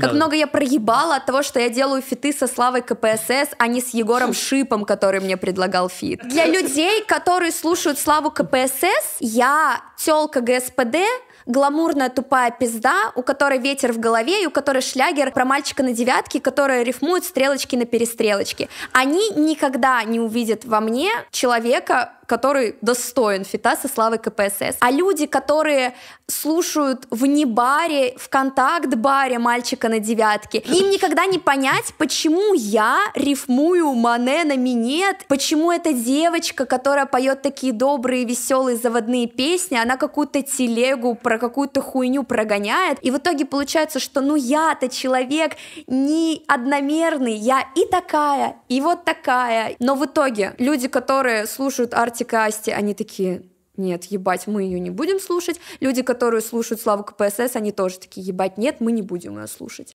Как да. много я проебала от того, что я делаю фиты со Славой КПСС, а не с Егором Шипом, который мне предлагал фит. Для людей, которые слушают Славу КПСС, я телка ГСПД, гламурная тупая пизда, у которой ветер в голове и у которой шлягер про мальчика на девятке, которая рифмует стрелочки на перестрелочки. Они никогда не увидят во мне человека, который достоин Фитаса славы КПСС. А люди, которые слушают в небаре, в контакт-баре мальчика на девятке, им никогда не понять, почему я рифмую Мане на минет, почему эта девочка, которая поет такие добрые, веселые, заводные песни, она на какую-то телегу про какую-то хуйню прогоняет, и в итоге получается, что ну я-то человек не одномерный, я и такая, и вот такая. Но в итоге люди, которые слушают Артик Асти, они такие, нет, ебать, мы ее не будем слушать. Люди, которые слушают Славу КПСС, они тоже такие, ебать, нет, мы не будем ее слушать.